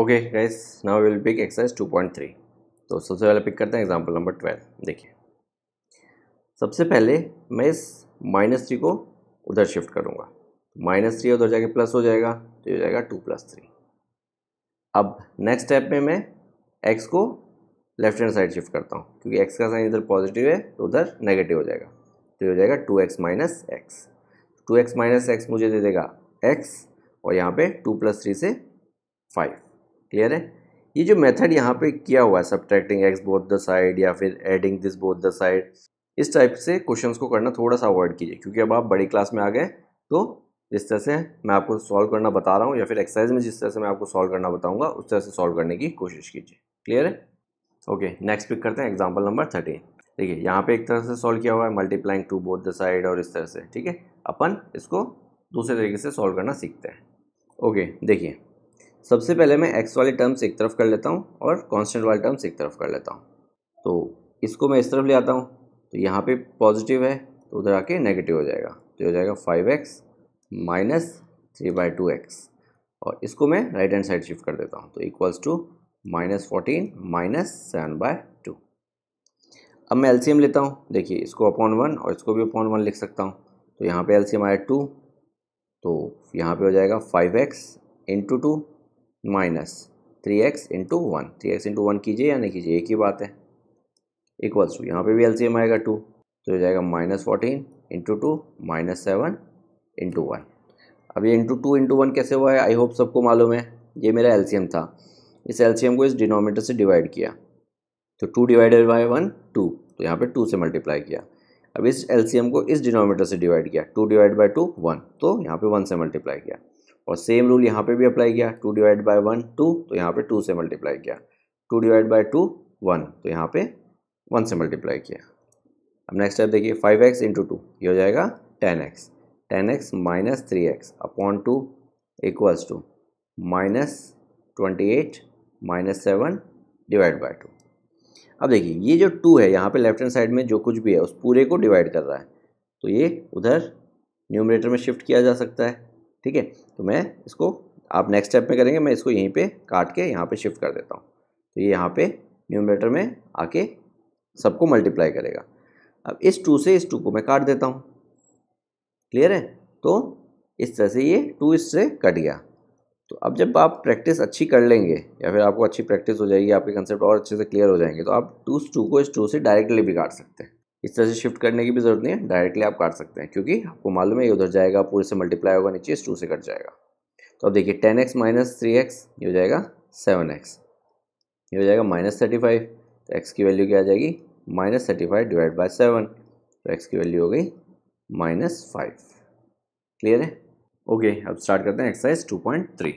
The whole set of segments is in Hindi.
Okay guys now will pick exercise 2.3 तो सबसे पहले पिक करते हैं एग्जांपल नंबर 12 देखिए सबसे पहले मैं इस माइनस थ्री को उधर शिफ्ट करूँगा माइनस थ्री उधर जाके प्लस हो जाएगा तो ये हो जाएगा टू प्लस थ्री अब नेक्स्ट स्टेप में मैं एक्स को लेफ्ट हैंड साइड शिफ्ट करता हूँ क्योंकि एक्स का साइन इधर पॉजिटिव है तो उधर नेगेटिव हो जाएगा तो ये हो जाएगा two x minus x two x minus x मुझे दे देगा एक्स और यहाँ पे टू प्लस थ्री से फाइव क्लियर है ये जो मेथड यहाँ पे किया हुआ है subtracting x both the side या फिर adding this both the side इस टाइप से क्वेश्चंस को करना थोड़ा सा अवॉइड कीजिए क्योंकि अब आप बड़ी क्लास में आ गए तो जिस तरह से मैं आपको सॉल्व करना बता रहा हूँ या फिर एक्सरसाइज में जिस तरह से मैं आपको सॉल्व करना बताऊँगा उस तरह से सॉल्व करने की कोशिश कीजिए क्लियर है ओके नेक्स्ट पिक करते हैं एग्जाम्पल नंबर थर्टीन देखिए यहाँ पे एक तरह से सॉल्व किया हुआ है multiplying two both the side और इस तरह से ठीक है अपन इसको दूसरे तरीके से सॉल्व करना सीखते हैं ओके देखिए सबसे पहले मैं एक्स वाले टर्म्स एक तरफ कर लेता हूँ और कॉन्स्टेंट वाले टर्म्स एक तरफ कर लेता हूँ तो इसको मैं इस तरफ ले आता हूँ तो यहाँ पे पॉजिटिव है तो उधर आके नेगेटिव हो जाएगा तो हो जाएगा five x minus three by two x और इसको मैं राइट हैंड साइड शिफ्ट कर देता हूँ तो equals to minus fourteen minus seven by two अब मैं एलसीएम लेता हूँ देखिए इसको अपॉन वन और इसको भी अपॉन वन लिख सकता हूँ तो यहाँ पे एलसीएम आया टू तो यहाँ पे हो जाएगा five x into two minus three x into one three x into one कीजिए या नहीं कीजिए एक ही बात है इक्वल्स टू यहाँ पे भी एलसीएम आएगा टू तो हो जाएगा minus fourteen into two minus seven into one अब ये इंटू टू इंटू वन कैसे हुआ है आई होप सबको मालूम है ये मेरा एलसीएम था इस एलसीएम को इस डिनोमीटर से डिवाइड किया तो two divided by one two तो यहाँ पर टू से मल्टीप्लाई किया अब इस एलसीएम को इस डिनोमीटर से डिवाइड किया two divide by two one तो यहाँ पर वन से मल्टीप्लाई किया और सेम रूल यहाँ पे भी अप्लाई किया two divide by one two तो यहाँ पे टू से मल्टीप्लाई किया two divide by two one तो यहाँ पे वन से मल्टीप्लाई किया अब नेक्स्ट स्टेप देखिए फाइव एक्स इंटू टू ये हो जाएगा ten x ten x minus three x upon two equals to minus twenty eight minus seven divide by two अब देखिए ये जो टू है यहाँ पे लेफ्ट हैंड साइड में जो कुछ भी है उस पूरे को डिवाइड कर रहा है तो ये उधर न्यूमरेटर में शिफ्ट किया जा सकता है ठीक है तो मैं इसको आप नेक्स्ट स्टेप में करेंगे मैं इसको यहीं पे काट के यहाँ पे शिफ्ट कर देता हूँ तो ये यहाँ पे न्यूमरेटर में आके सबको मल्टीप्लाई करेगा अब इस टू से इस टू को मैं काट देता हूँ क्लियर है तो इस तरह से ये टू इससे कट गया तो अब जब आप प्रैक्टिस अच्छी कर लेंगे या फिर आपको अच्छी प्रैक्टिस हो जाएगी आपके कंसेप्ट और अच्छे से क्लियर हो जाएंगे तो आप टू इस टू को इस टू से डायरेक्टली भी काट सकते हैं इस तरह से शिफ्ट करने की भी ज़रूरत नहीं है डायरेक्टली आप काट सकते हैं क्योंकि आपको मालूम है ये उधर जाएगा पूरे से मल्टीप्लाई होगा नीचे इस टू से कट जाएगा तो अब देखिए ten x minus three x ये हो जाएगा सेवन एक्स ये हो जाएगा माइनस थर्टी फाइव तो एक्स की वैल्यू क्या आ जाएगी minus thirty five divide by seven तो एक्स की वैल्यू हो गई माइनस फाइव क्लियर है ओके अब स्टार्ट करते हैं exercise two point three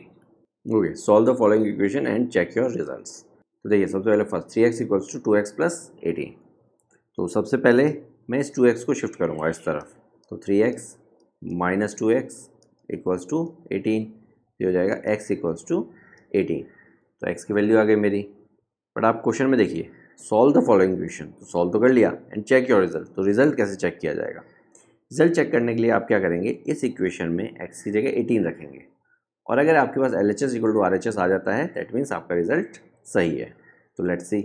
okay solve the following equation and check your result तो देखिए सबसे पहले first three x equals to to x plus eighteen तो सबसे पहले मैं इस टू एक्स को शिफ्ट करूँगा इस तरफ तो three x minus two x equals to eighteen ये हो जाएगा एक्स इक्वल्स टू एटीन तो एक्स की वैल्यू आ गई मेरी बट आप क्वेश्चन में देखिए सॉल्व द फॉलोइंग क्वेश्चन तो सॉल्व तो कर लिया एंड चेक योर रिजल्ट तो रिजल्ट कैसे चेक किया जाएगा रिजल्ट चेक करने के लिए आप क्या करेंगे इस इक्वेशन में एक्स की जगह एटीन रखेंगे और अगर आपके पास L H S equal to R H S आ जाता है दैट मीन्स आपका रिजल्ट सही है तो let's see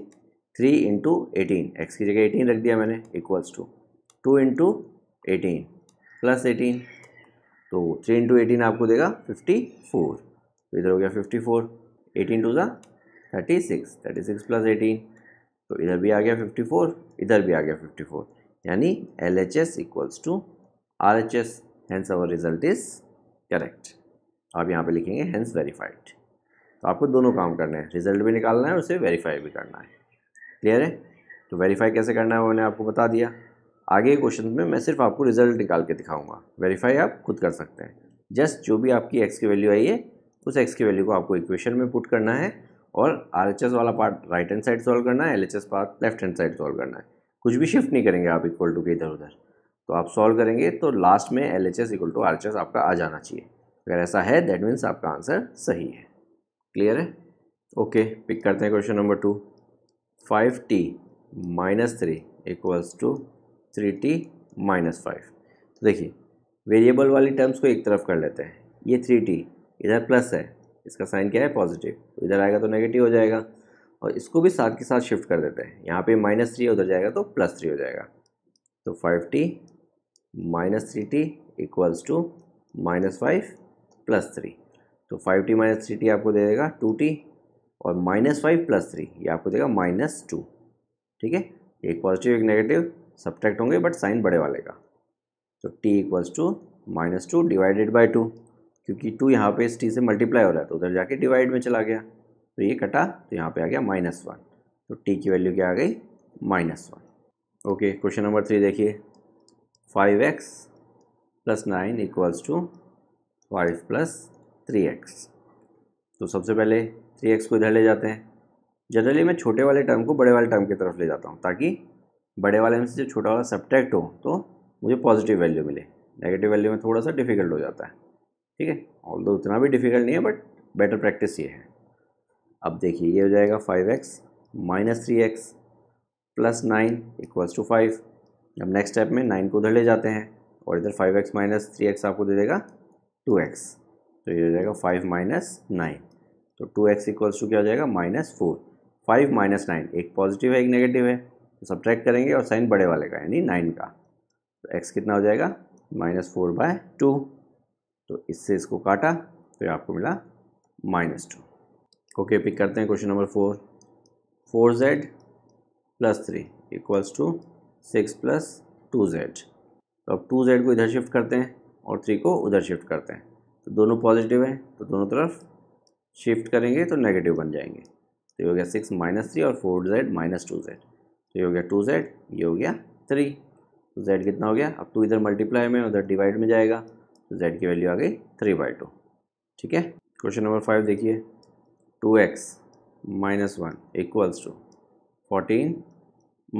three into eighteen x की जगह एटीन रख दिया मैंने equals to two into eighteen plus eighteen तो थ्री इंटू एटीन आपको देगा फिफ्टी फोर तो इधर हो गया फिफ्टी फोर एटीन टू ज़ा thirty six thirty six plus eighteen तो इधर भी आ गया फिफ्टी फोर इधर भी आ गया फिफ्टी फोर यानी L H S equals to R H S hence our result is correct आप यहाँ पे लिखेंगे हैंस वेरीफाइड तो आपको दोनों काम करना है रिजल्ट भी निकालना है और उसे वेरीफाई भी करना है क्लियर है तो वेरीफाई कैसे करना है वो मैंने आपको बता दिया आगे क्वेश्चन में मैं सिर्फ आपको रिजल्ट निकाल के दिखाऊंगा वेरीफाई आप खुद कर सकते हैं जस्ट जो भी आपकी एक्स की वैल्यू आई है उस एक्स की वैल्यू को आपको इक्वेशन में पुट करना है और आर वाला part right hand side solve करना है L part left hand side solve करना है कुछ भी शिफ्ट नहीं करेंगे आप इक्वल टू के इधर उधर तो आप सॉल्व करेंगे तो लास्ट में L H S equal to R H S आपका आ जाना चाहिए अगर ऐसा है दैट मीन्स आपका आंसर सही है क्लियर है ओके पिक करते हैं question number two five T minus three equals to three T minus five तो देखिए वेरिएबल वाली टर्म्स को एक तरफ कर लेते हैं ये थ्री टी इधर प्लस है इसका साइन क्या है पॉजिटिव तो इधर आएगा तो नेगेटिव हो जाएगा और इसको भी साथ के साथ शिफ्ट कर देते हैं यहाँ पे माइनस थ्री उधर जाएगा तो प्लस थ्री हो जाएगा तो five T minus three T equals to minus five plus three तो five T minus three T आपको दे देगा टू टी और माइनस फाइव प्लस थ्री ये आपको देगा माइनस टू ठीक है एक पॉजिटिव एक नेगेटिव सब्ट्रैक्ट होंगे बट साइन बड़े वाले का तो T equals to minus two divided by two क्योंकि टू यहाँ पे इस टी से मल्टीप्लाई हो रहा है तो उधर जाके डिवाइड में चला गया तो ये कटा तो यहाँ पे आ गया माइनस वन तो टी की वैल्यू क्या आ गई minus one okay question number three देखिए five X plus nine equals to five plus three X तो सबसे पहले थ्री एक्स को इधर ले जाते हैं जनरली मैं छोटे वाले टर्म को बड़े वाले टर्म की तरफ ले जाता हूँ ताकि बड़े वाले में से जो छोटा वाला सब्ट्रैक्ट हो तो मुझे पॉजिटिव वैल्यू मिले नेगेटिव वैल्यू में थोड़ा सा डिफ़िकल्ट हो जाता है ठीक है ऑल दो उतना भी डिफ़िकल्ट नहीं है बट बेटर प्रैक्टिस ये है अब देखिए ये हो जाएगा five x minus three X plus nine equals to five अब नेक्स्ट स्टेप में नाइन को उधर ले जाते हैं और इधर five x minus three X आपको दे देगा टू एक्स तो ये हो जाएगा फाइव माइनस नाइन तो टू एक्स इक्वल्स टू क्या हो जाएगा minus four five minus nine एक पॉजिटिव है एक नेगेटिव है तो ट्रैक करेंगे और साइन बड़े वाले का यानी नाइन का तो एक्स कितना हो जाएगा माइनस फोर बाय टू तो इससे इसको काटा तो ये आपको मिला माइनस टू ओके पिक करते हैं question number four four Z plus three equals to six plus two Z तो अब टू जेड को इधर शिफ्ट करते हैं और थ्री को उधर शिफ्ट करते हैं तो दोनों पॉजिटिव हैं तो दोनों तरफ शिफ्ट करेंगे तो नेगेटिव बन जाएंगे तो ये हो गया सिक्स माइनस थ्री और four Z minus two Z तो ये हो गया टू जेड ये हो गया थ्री तो जेड कितना हो गया अब टू इधर मल्टीप्लाई में उधर डिवाइड में जाएगा तो जेड की वैल्यू आ गई थ्री बाई टू ठीक है क्वेश्चन नंबर फाइव देखिए two x minus one equals to fourteen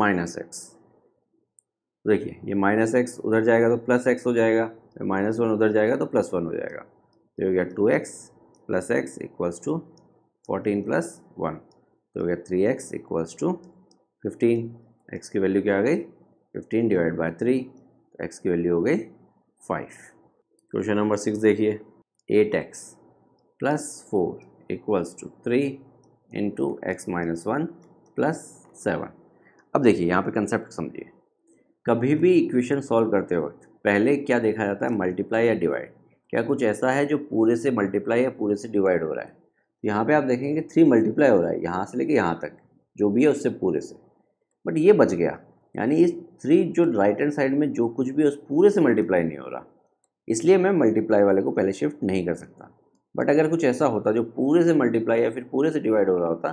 minus X देखिए ये माइनस एक्स उधर जाएगा तो प्लस एक्स हो जाएगा माइनस वन उधर जाएगा तो प्लस वन हो जाएगा तो ये हो गया two x plus X equals to fourteen plus one तो गया three x equals to fifteen X की वैल्यू क्या आ गई फिफ्टीन डिवाइड बाय थ्री तो एक्स की वैल्यू हो गई फाइव क्वेश्चन नंबर सिक्स देखिए eight X plus four equals to three into X minus one plus seven अब देखिए यहाँ पे कंसेप्ट समझिए कभी भी इक्वेशन सॉल्व करते वक्त पहले क्या देखा जाता है मल्टीप्लाई या डिवाइड क्या कुछ ऐसा है जो पूरे से मल्टीप्लाई या पूरे से डिवाइड हो रहा है तो यहाँ पे आप देखेंगे थ्री मल्टीप्लाई हो रहा है यहाँ से लेके यहाँ तक जो भी है उससे पूरे से बट ये बच गया यानी इस थ्री जो राइट हैंड साइड में जो कुछ भी है उस पूरे से मल्टीप्लाई नहीं हो रहा इसलिए मैं मल्टीप्लाई वाले को पहले शिफ्ट नहीं कर सकता बट अगर कुछ ऐसा होता जो पूरे से मल्टीप्लाई या फिर पूरे से डिवाइड हो रहा होता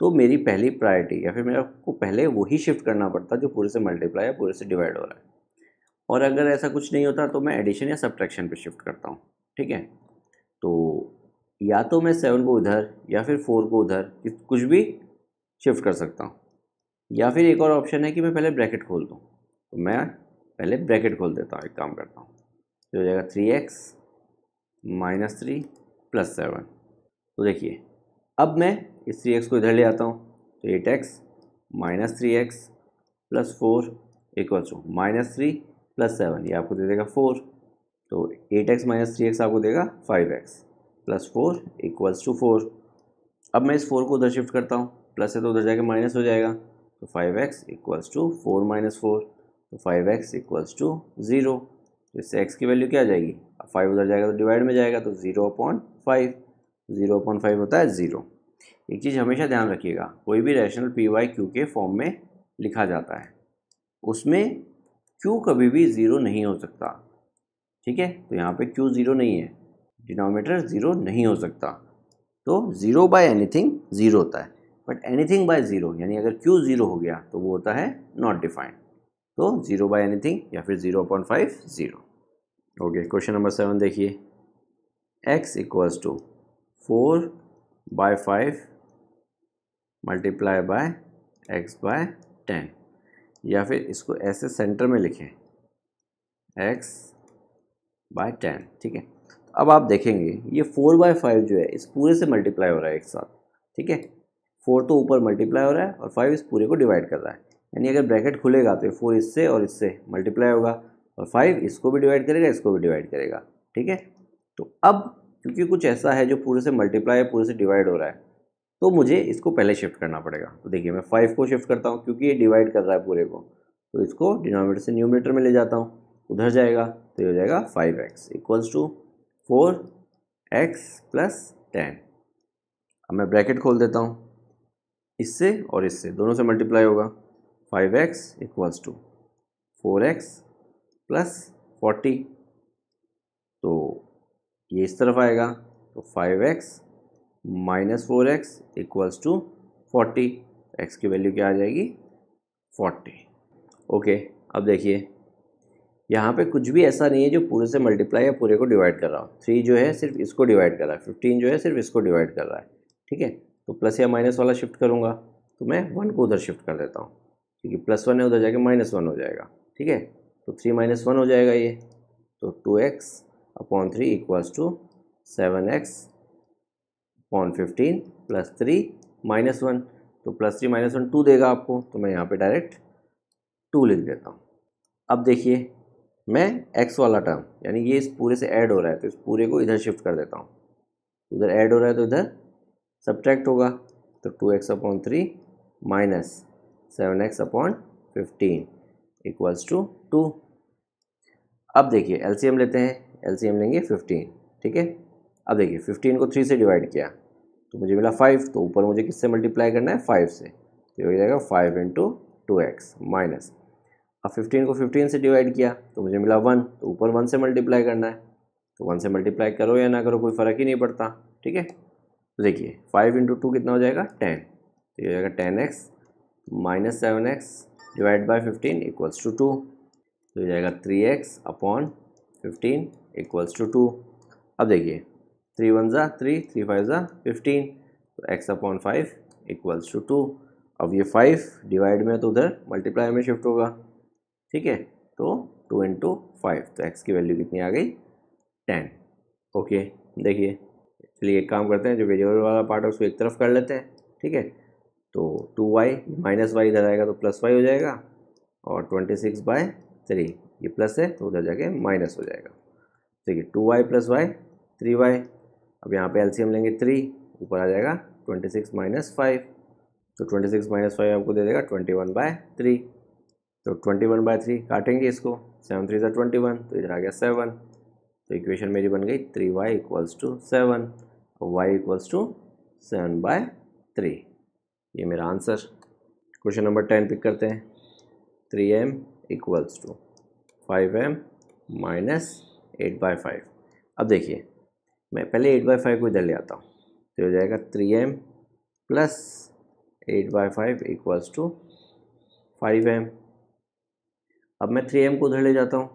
तो मेरी पहली प्रायोरिटी या फिर मेरे को पहले वही शिफ्ट करना पड़ता जो पूरे से मल्टीप्लाई या पूरे से डिवाइड हो रहा है और अगर ऐसा कुछ नहीं होता तो मैं एडिशन या सब्ट्रैक्शन पे शिफ्ट करता हूँ ठीक है तो या तो मैं सेवन को इधर या फिर फोर को उधर कुछ भी शिफ्ट कर सकता हूँ या फिर एक और ऑप्शन है कि मैं पहले ब्रैकेट खोल दूँ तो मैं पहले ब्रैकेट खोल देता हूँ एक काम करता हूँ जो हो जाएगा three x minus three plus seven तो देखिए अब मैं इस थ्री एक्स को इधर ले आता हूँ तो eight X minus three X plus four equal to minus three plus seven ये आपको दे देगा फोर तो eight X minus three X आपको देगा five X plus four equals to four अब मैं इस फोर को उधर शिफ्ट करता हूँ प्लस है तो उधर जाके माइनस हो जाएगा तो five X equals to four minus four तो five X equals to zero तो इससे एक्स की वैल्यू क्या आ जाएगी अब फाइव उधर जाएगा तो डिवाइड में जाएगा तो zero upon five zero upon five होता है ज़ीरो एक चीज़ हमेशा ध्यान रखिएगा कोई भी रैशनल पी वाई क्यू के फॉर्म में लिखा जाता है उसमें क्यू कभी भी ज़ीरो नहीं हो सकता ठीक है तो यहाँ पे क्यू ज़ीरो नहीं है डिनोमीटर ज़ीरो नहीं हो सकता तो ज़ीरो बाय एनीथिंग ज़ीरो होता है बट एनीथिंग बाय ज़ीरो यानी अगर क्यू ज़ीरो हो गया तो वो होता है नॉट डिफाइंड तो ज़ीरो बाय एनीथिंग या फिर zero point five zero okay question number seven देखिए X equals to four by five multiply by X by ten या फिर इसको ऐसे सेंटर में लिखें एक्स बाय टेन ठीक है तो अब आप देखेंगे ये फोर बाय फाइव जो है इस पूरे से मल्टीप्लाई हो रहा है एक साथ ठीक है फोर तो ऊपर मल्टीप्लाई हो रहा है और फाइव इस पूरे को डिवाइड कर रहा है यानी अगर ब्रैकेट खुलेगा तो ये फोर इससे और इससे मल्टीप्लाई होगा और फाइव इसको भी डिवाइड करेगा इसको भी डिवाइड करेगा ठीक है तो अब क्योंकि कुछ ऐसा है जो पूरे से मल्टीप्लाई है पूरे से डिवाइड हो रहा है तो मुझे इसको पहले शिफ्ट करना पड़ेगा तो देखिए मैं फाइव को शिफ्ट करता हूँ क्योंकि ये डिवाइड कर रहा है पूरे को तो इसको डिनोमीटर से न्यूमीटर में ले जाता हूँ उधर जाएगा तो ये हो जाएगा five X equals to four X plus ten अब मैं ब्रैकेट खोल देता हूँ इससे और इससे दोनों से मल्टीप्लाई होगा five X equals to four X plus forty तो ये इस तरफ आएगा तो five x minus four X equals to forty X की वैल्यू क्या आ जाएगी फोर्टी ओके अब देखिए यहाँ पे कुछ भी ऐसा नहीं है जो पूरे से मल्टीप्लाई या पूरे को डिवाइड कर रहा हूँ थ्री जो है सिर्फ इसको डिवाइड कर रहा है फिफ्टीन जो है सिर्फ इसको डिवाइड कर रहा है ठीक है तो प्लस या माइनस वाला शिफ्ट करूँगा तो मैं वन को उधर शिफ्ट कर देता हूँ क्योंकि प्लस वन है उधर जाके माइनस वन हो जाएगा ठीक है तो थ्री माइनस वन हो जाएगा ये तो two X upon three equals to seven X upon fifteen plus three minus one तो plus three minus one two देगा आपको तो मैं यहाँ पे डायरेक्ट टू लिख देता हूँ अब देखिए मैं एक्स वाला टर्म यानी ये इस पूरे से ऐड हो रहा है तो इस पूरे को इधर शिफ्ट कर देता हूँ उधर तो ऐड हो रहा है तो इधर सब्ट्रैक्ट होगा तो two X upon three minus seven X upon fifteen equals to two अब देखिए एलसीएम लेते हैं एलसीएम लेंगे फिफ्टीन ठीक है अब देखिए फिफ्टीन को थ्री से डिवाइड किया तो मुझे मिला फाइव तो ऊपर मुझे किससे मल्टीप्लाई करना है फाइव से तो हो जाएगा five into two x minus अब फिफ्टीन को फिफ्टीन से डिवाइड किया तो मुझे मिला वन तो ऊपर वन से मल्टीप्लाई करना है तो वन से मल्टीप्लाई करो या ना करो कोई फ़र्क ही नहीं पड़ता ठीक है तो देखिए फाइव इंटू टू कितना हो जाएगा टेन तो ये हो जाएगा ten x minus seven X divide by fifteen equals to two तो हो जाएगा three x upon fifteen equals to two अब देखिए थ्री वन ज़ा थ्री थ्री फाइव ज़ा फिफ्टीन तो X upon five equals to two अब ये फाइव डिवाइड में तो उधर मल्टीप्लाई में शिफ्ट होगा ठीक है तो टू इंटू फाइव तो एक्स की वैल्यू कितनी आ गई टेन ओके देखिए चलिए एक काम करते हैं जो वेरिएबल वाला पार्ट है उसको एक तरफ कर लेते हैं ठीक है तो टू वाई माइनस वाई इधर आएगा तो प्लस वाई हो जाएगा और ट्वेंटी सिक्स बाय थ्री ये प्लस है तो उधर जाके माइनस हो जाएगा ठीक है two Y plus Y three Y अब यहाँ पे एलसीएम लेंगे थ्री ऊपर आ जाएगा ट्वेंटी सिक्स माइनस फाइव तो ट्वेंटी सिक्स माइनस फाइव आपको दे देगा ट्वेंटी वन बाय थ्री तो ट्वेंटी वन बाय थ्री काटेंगे इसको सेवन थ्री सा ट्वेंटी वन तो इधर आ गया सेवन तो इक्वेशन मेरी बन गई three Y equals to seven और Y equals to seven by three ये मेरा answer question number ten pick करते हैं three M equals to five M minus eight by five अब देखिए मैं पहले एट बाई फाइव को इधर ले आता हूँ तो हो जाएगा three M plus eight by five equals to five M अब मैं थ्री एम को उधर ले जाता हूँ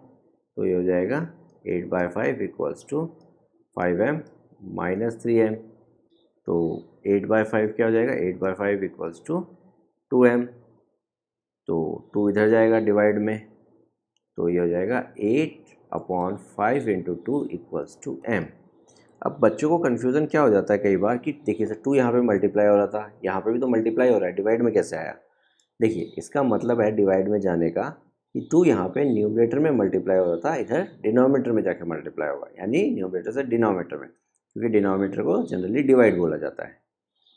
तो ये हो जाएगा eight by five equals to five M minus three M तो एट बाई फाइव क्या हो जाएगा eight by five equals to two M तो टू इधर जाएगा डिवाइड में तो ये हो जाएगा eight upon five into two equals to M अब बच्चों को कन्फ्यूज़न क्या हो जाता है कई बार कि देखिए सर टू यहाँ पे मल्टीप्लाई हो रहा था यहाँ पे भी तो मल्टीप्लाई हो रहा है डिवाइड में कैसे आया देखिए इसका मतलब है डिवाइड में जाने का कि टू यहाँ पे न्यूमरेटर में मल्टीप्लाई हो रहा था इधर डिनोमीटर में जाकर मल्टीप्लाई होगा यानी न्यूमरेटर से डिनोमीटर में क्योंकि डिनोमीटर को जनरली डिवाइड बोला जाता है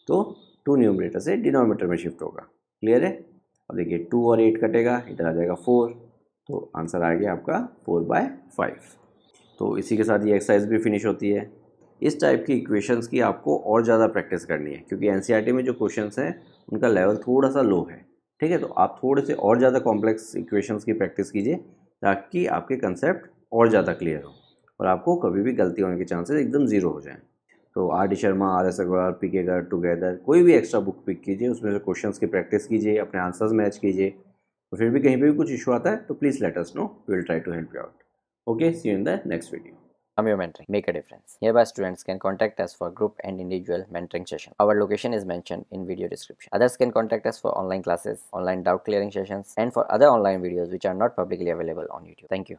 तो टू न्यूमरेटर से डिनोमीटर में शिफ्ट होगा क्लियर है अब देखिए टू और एट कटेगा इधर आ जाएगा फोर तो आंसर आ गया आपका फोर बाय फाइव तो इसी के साथ ये एक्सरसाइज भी फिनिश होती है इस टाइप की इक्वेशंस की आपको और ज़्यादा प्रैक्टिस करनी है क्योंकि एन e में जो क्वेश्चन हैं उनका लेवल थोड़ा सा लो है ठीक है तो आप थोड़े से और ज़्यादा कॉम्प्लेक्स इक्वेशंस की प्रैक्टिस कीजिए ताकि आपके कंसेप्ट और ज़्यादा क्लियर हो और आपको कभी भी गलती होने के चांसेस एकदम ज़ीरो हो जाए तो R D Sharma R S Agarwal P K Garg together कोई भी एक्स्ट्रा बुक पिक कीजिए उसमें से क्वेश्चन की प्रैक्टिस कीजिए अपने आंसर्स मैच कीजिए तो फिर भी कहीं पर भी कुछ इशू आता है तो please let us know will try to help you out okay see in the next video your Mentoring. Make a difference. Nearby students can contact us for group and individual mentoring session. Our location is mentioned in video description. Others can contact us for online classes, online doubt clearing sessions and for other online videos which are not publicly available on YouTube. Thank you.